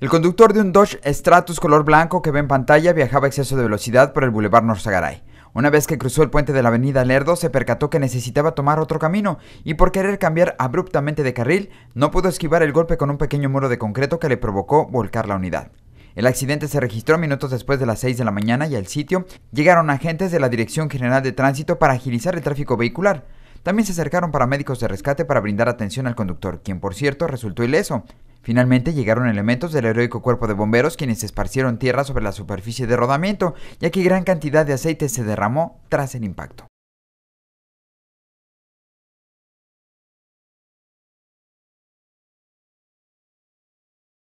El conductor de un Dodge Stratus color blanco que ve en pantalla viajaba a exceso de velocidad por el Boulevard Sagaray. Una vez que cruzó el puente de la avenida Lerdo, se percató que necesitaba tomar otro camino y por querer cambiar abruptamente de carril, no pudo esquivar el golpe con un pequeño muro de concreto que le provocó volcar la unidad. El accidente se registró minutos después de las 6 de la mañana y al sitio llegaron agentes de la Dirección General de Tránsito para agilizar el tráfico vehicular. También se acercaron paramédicos de rescate para brindar atención al conductor, quien por cierto resultó ileso. Finalmente llegaron elementos del heroico cuerpo de bomberos quienes esparcieron tierra sobre la superficie de rodamiento, ya que gran cantidad de aceite se derramó tras el impacto.